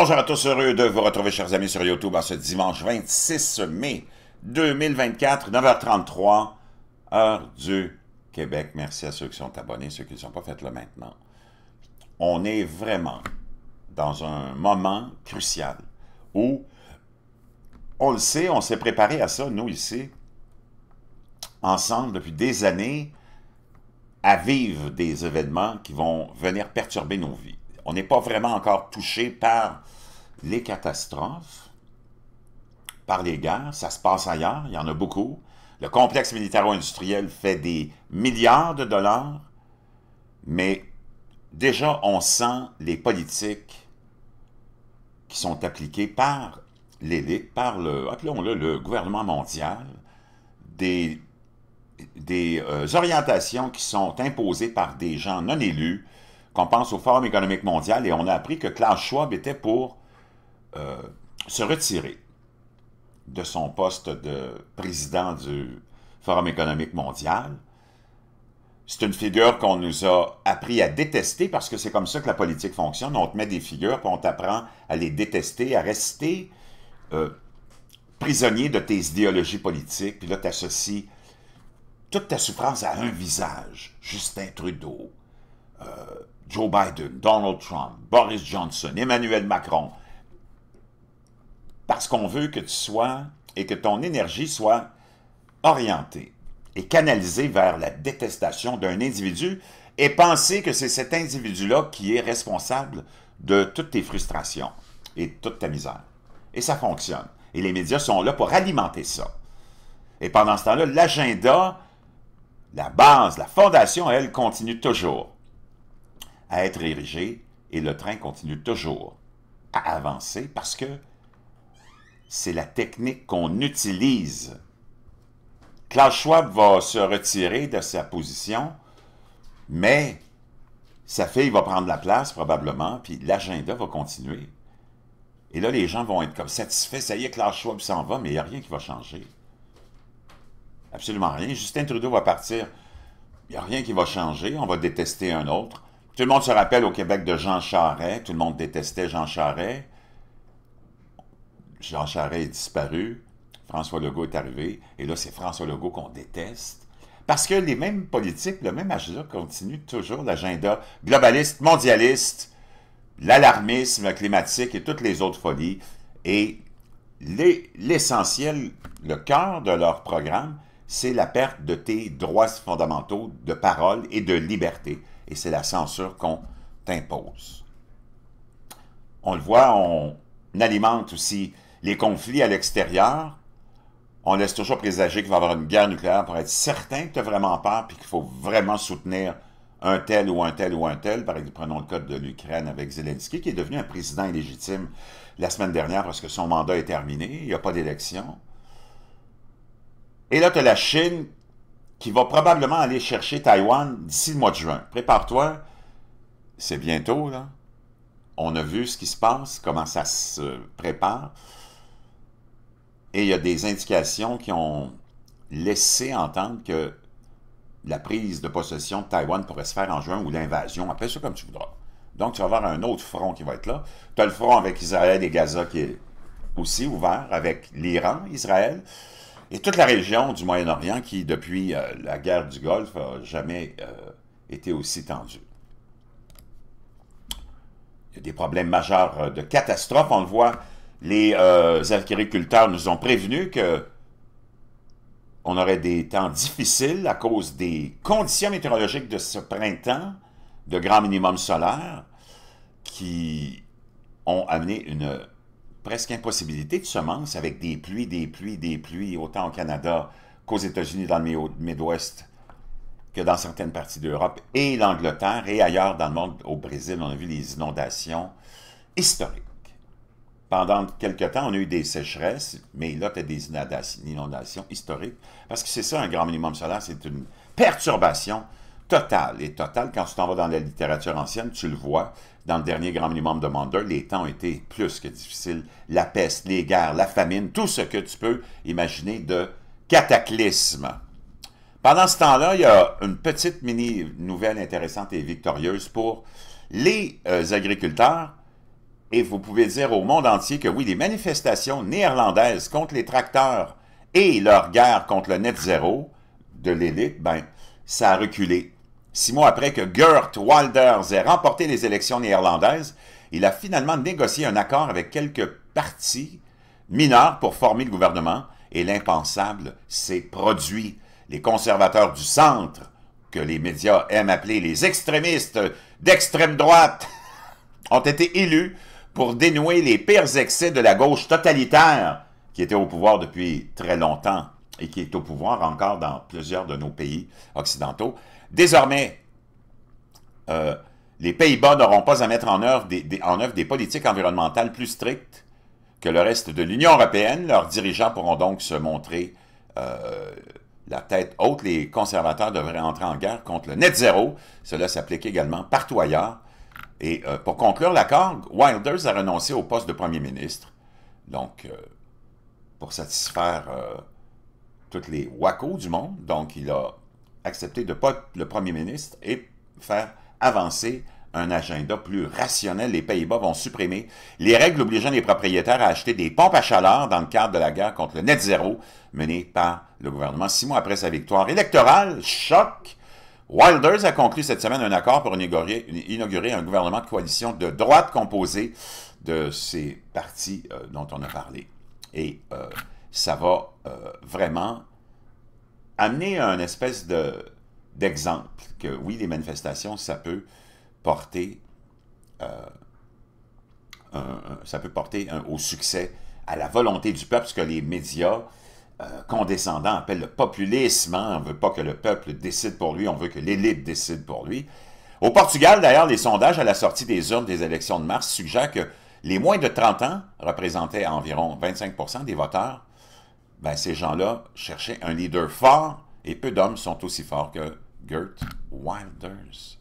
Bonjour à tous, heureux de vous retrouver, chers amis, sur YouTube en ce dimanche 26 mai 2024, 9h33, heure du Québec. Merci à ceux qui sont abonnés, ceux qui ne sont pas, faites-le maintenant. On est vraiment dans un moment crucial où, on le sait, on s'est préparé à ça, nous ici, ensemble depuis des années, à vivre des événements qui vont venir perturber nos vies on n'est pas vraiment encore touché par les catastrophes par les guerres, ça se passe ailleurs, il y en a beaucoup. Le complexe militaro-industriel fait des milliards de dollars, mais déjà on sent les politiques qui sont appliquées par l'élite, par le, appelons-le gouvernement mondial, des, des euh, orientations qui sont imposées par des gens non élus, qu'on pense au Forum économique mondial, et on a appris que Klaus Schwab était pour euh, se retirer de son poste de président du Forum économique mondial. C'est une figure qu'on nous a appris à détester parce que c'est comme ça que la politique fonctionne. On te met des figures, puis on t'apprend à les détester, à rester euh, prisonnier de tes idéologies politiques. Puis là, tu associes toute ta souffrance à un visage. Justin Trudeau, euh, Joe Biden, Donald Trump, Boris Johnson, Emmanuel Macron, parce qu'on veut que tu sois et que ton énergie soit orientée et canalisée vers la détestation d'un individu et penser que c'est cet individu-là qui est responsable de toutes tes frustrations et toute ta misère. Et ça fonctionne. Et les médias sont là pour alimenter ça. Et pendant ce temps-là, l'agenda, la base, la fondation, elle, continue toujours à être érigée et le train continue toujours à avancer parce que c'est la technique qu'on utilise. Klaus Schwab va se retirer de sa position, mais sa fille va prendre la place probablement, puis l'agenda va continuer. Et là, les gens vont être comme satisfaits, ça y est, Klaus Schwab s'en va, mais il n'y a rien qui va changer. Absolument rien. Justin Trudeau va partir. Il n'y a rien qui va changer. On va détester un autre. Tout le monde se rappelle au Québec de Jean Charest. Tout le monde détestait Jean Charest. Jean Charest est disparu, François Legault est arrivé, et là, c'est François Legault qu'on déteste. Parce que les mêmes politiques, le même agenda continue toujours l'agenda globaliste, mondialiste, l'alarmisme climatique et toutes les autres folies. Et l'essentiel, le cœur de leur programme, c'est la perte de tes droits fondamentaux de parole et de liberté. Et c'est la censure qu'on t'impose. On le voit, on alimente aussi les conflits à l'extérieur, on laisse toujours présager qu'il va y avoir une guerre nucléaire pour être certain que tu as vraiment peur puis qu'il faut vraiment soutenir un tel ou un tel ou un tel. Par exemple, prenons le cas de l'Ukraine avec Zelensky, qui est devenu un président illégitime la semaine dernière parce que son mandat est terminé, il n'y a pas d'élection. Et là, tu as la Chine qui va probablement aller chercher Taïwan d'ici le mois de juin. Prépare-toi, c'est bientôt, là. On a vu ce qui se passe, comment ça se prépare. Et il y a des indications qui ont laissé entendre que la prise de possession de Taïwan pourrait se faire en juin ou l'invasion, appelle ça comme tu voudras. Donc, tu vas avoir un autre front qui va être là. Tu as le front avec Israël et Gaza qui est aussi ouvert, avec l'Iran, Israël, et toute la région du Moyen-Orient qui, depuis euh, la guerre du Golfe, n'a jamais euh, été aussi tendue. Il y a des problèmes majeurs euh, de catastrophe, on le voit les euh, agriculteurs nous ont prévenu que on aurait des temps difficiles à cause des conditions météorologiques de ce printemps, de grand minimum solaire, qui ont amené une presque impossibilité de semences avec des pluies, des pluies, des pluies, autant au Canada qu'aux États-Unis dans le Midwest que dans certaines parties d'Europe et l'Angleterre et ailleurs dans le monde, au Brésil, on a vu les inondations historiques pendant quelques temps, on a eu des sécheresses, mais là, tu as des inondations historiques. Parce que c'est ça, un grand minimum solaire, c'est une perturbation totale. Et totale, quand tu t'en vas dans la littérature ancienne, tu le vois. Dans le dernier grand minimum de Mander, les temps ont été plus que difficiles. La peste, les guerres, la famine, tout ce que tu peux imaginer de cataclysme. Pendant ce temps-là, il y a une petite mini-nouvelle intéressante et victorieuse pour les euh, agriculteurs et vous pouvez dire au monde entier que oui, les manifestations néerlandaises contre les tracteurs et leur guerre contre le net zéro de l'élite, ben, ça a reculé. Six mois après que Geert Wilders ait remporté les élections néerlandaises, il a finalement négocié un accord avec quelques partis mineurs pour former le gouvernement, et l'impensable s'est produit. Les conservateurs du centre, que les médias aiment appeler les extrémistes d'extrême droite, ont été élus pour dénouer les pires excès de la gauche totalitaire qui était au pouvoir depuis très longtemps et qui est au pouvoir encore dans plusieurs de nos pays occidentaux. Désormais, euh, les Pays-Bas n'auront pas à mettre en œuvre des, politiques environnementales plus strictes que le reste de l'Union européenne. Leurs dirigeants pourront donc se montrer euh, la tête haute. Les conservateurs devraient entrer en guerre contre le net zéro. Cela s'applique également partout ailleurs. Et euh, pour conclure l'accord, Wilders a renoncé au poste de premier ministre, donc euh, pour satisfaire tous euh, toutes les WACO du monde. Donc il a accepté de ne pas être le premier ministre et faire avancer un agenda plus rationnel. Les Pays-Bas vont supprimer les règles obligeant les propriétaires à acheter des pompes à chaleur dans le cadre de la guerre contre le net zéro menée par le gouvernement six mois après sa victoire électorale. Choc! Wilders a conclu cette semaine un accord pour inaugurer, un gouvernement de coalition de droite composé de ces partis euh, dont on a parlé. Et euh, ça va euh, vraiment amener un espèce d'exemple que oui, les manifestations, ça peut porter, ça peut porter au succès, à la volonté du peuple, parce que les médias euh, condescendant appelle le populisme. Hein. On ne veut pas que le peuple décide pour lui, on veut que l'élite décide pour lui. Au Portugal, d'ailleurs, les sondages à la sortie des urnes des élections de mars suggèrent que les moins de 30 ans représentaient environ 25 des voteurs. Ben, ces gens-là cherchaient un leader fort et peu d'hommes sont aussi forts que Gert Wilders.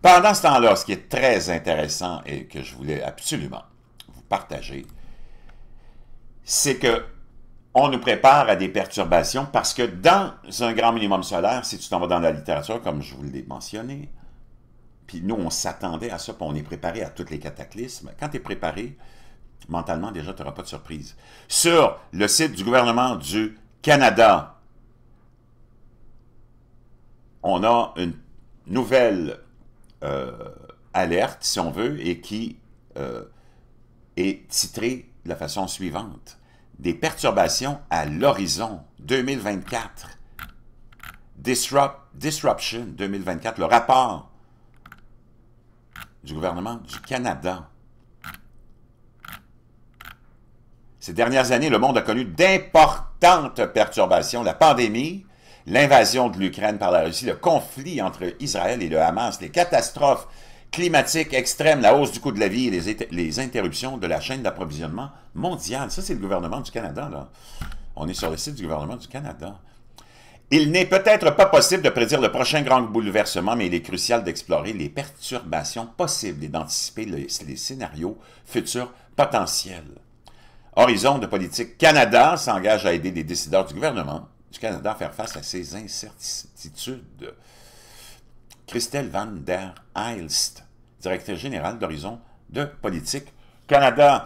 Pendant ce temps-là, ce qui est très intéressant et que je voulais absolument vous partager, c'est que on nous prépare à des perturbations parce que dans un grand minimum solaire, si tu t'en vas dans la littérature, comme je vous l'ai mentionné, puis nous, on s'attendait à ça, puis on est préparé à tous les cataclysmes. Quand tu es préparé, mentalement, déjà, tu n'auras pas de surprise. Sur le site du gouvernement du Canada, on a une nouvelle euh, alerte, si on veut, et qui euh, est titrée de la façon suivante des perturbations à l'horizon 2024. Disruption 2024, le rapport du gouvernement du Canada. Ces dernières années, le monde a connu d'importantes perturbations. La pandémie, l'invasion de l'Ukraine par la Russie, le conflit entre Israël et le Hamas, les catastrophes climatique extrême, la hausse du coût de la vie et les, interruptions de la chaîne d'approvisionnement mondiale. Ça, c'est le gouvernement du Canada, là. On est sur le site du gouvernement du Canada. Il n'est peut-être pas possible de prédire le prochain grand bouleversement, mais il est crucial d'explorer les perturbations possibles et d'anticiper les, les scénarios futurs potentiels. Horizon de politique Canada s'engage à aider les décideurs du gouvernement du Canada à faire face à ces incertitudes. Christelle van der Heilst, directrice générale d'Horizon de politique Canada.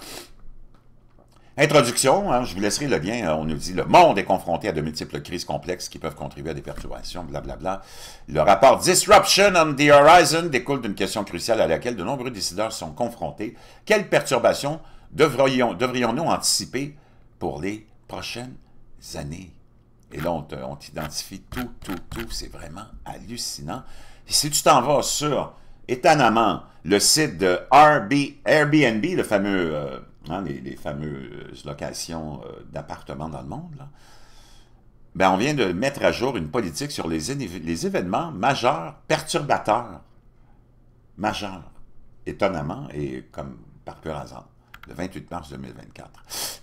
Introduction, hein, je vous laisserai le lien, euh, on nous dit « Le monde est confronté à de multiples crises complexes qui peuvent contribuer à des perturbations, blablabla. Bla, bla. Le rapport « Disruption on the Horizon » découle d'une question cruciale à laquelle de nombreux décideurs sont confrontés. Quelles perturbations devrions-nous anticiper pour les prochaines années? Et là, on t'identifie tout, tout, tout. C'est vraiment hallucinant. Et si tu t'en vas sur, étonnamment, le site de Airbnb, le fameux, euh, hein, les, fameuses locations euh, d'appartements dans le monde, ben, on vient de mettre à jour une politique sur les, les événements majeurs, perturbateurs, majeurs, étonnamment et comme par pur hasard, le 28 mars 2024.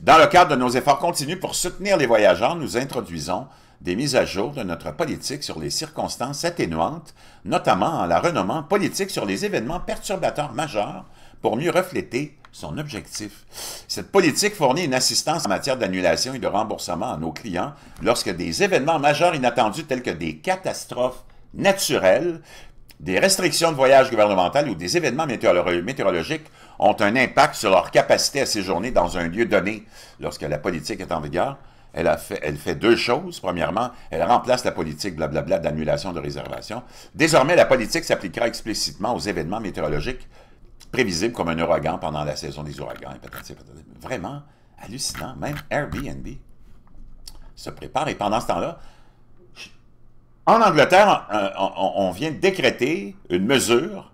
Dans le cadre de nos efforts continus pour soutenir les voyageurs, nous introduisons des mises à jour de notre politique sur les circonstances atténuantes, notamment en la renommant politique sur les événements perturbateurs majeurs pour mieux refléter son objectif. Cette politique fournit une assistance en matière d'annulation et de remboursement à nos clients lorsque des événements majeurs inattendus tels que des catastrophes naturelles des restrictions de voyage gouvernementales ou des événements météorologiques ont un impact sur leur capacité à séjourner dans un lieu donné lorsque la politique est en vigueur. Elle, fait, elle fait deux choses. Premièrement, elle remplace la politique blablabla d'annulation de réservation. Désormais, la politique s'appliquera explicitement aux événements météorologiques prévisibles comme un ouragan pendant la saison des ouragans. Vraiment hallucinant. Même Airbnb se prépare. Et pendant ce temps-là, en Angleterre, euh, on, vient de décréter une mesure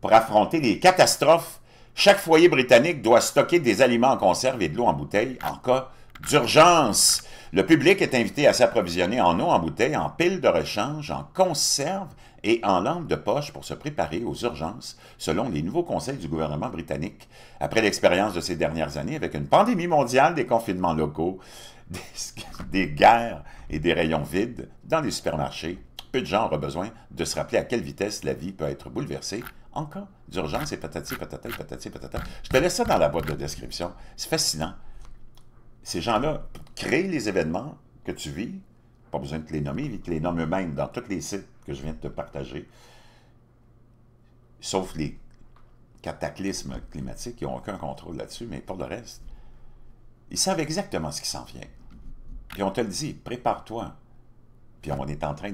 pour affronter les catastrophes. Chaque foyer britannique doit stocker des aliments en conserve et de l'eau en bouteille en cas d'urgence. Le public est invité à s'approvisionner en eau en bouteille, en piles de rechange, en conserve et en lampes de poche pour se préparer aux urgences, selon les nouveaux conseils du gouvernement britannique, après l'expérience de ces dernières années avec une pandémie mondiale, des confinements locaux, des, guerres et des rayons vides dans les supermarchés, peu de gens auraient besoin de se rappeler à quelle vitesse la vie peut être bouleversée encore d'urgence et patati, patata, patati, patata. Je te laisse ça dans la boîte de description. C'est fascinant. Ces gens-là créent les événements que tu vis. Pas besoin de te les nommer, ils te les nomment eux-mêmes dans tous les sites que je viens de te partager. Sauf les cataclysmes climatiques, ils n'ont aucun contrôle là-dessus, mais pour le reste, ils savent exactement ce qui s'en vient. Puis on te le dit, prépare-toi. Puis on est en train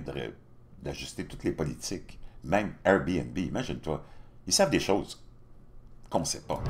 d'ajuster toutes les politiques, même Airbnb, imagine-toi. Ils savent des choses qu'on ne sait pas.